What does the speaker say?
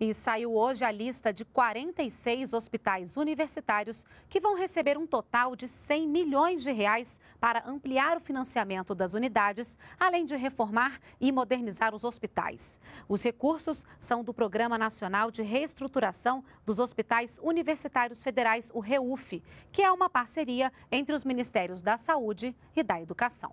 E saiu hoje a lista de 46 hospitais universitários que vão receber um total de 100 milhões de reais para ampliar o financiamento das unidades, além de reformar e modernizar os hospitais. Os recursos são do Programa Nacional de Reestruturação dos Hospitais Universitários Federais, o REUF, que é uma parceria entre os Ministérios da Saúde e da Educação.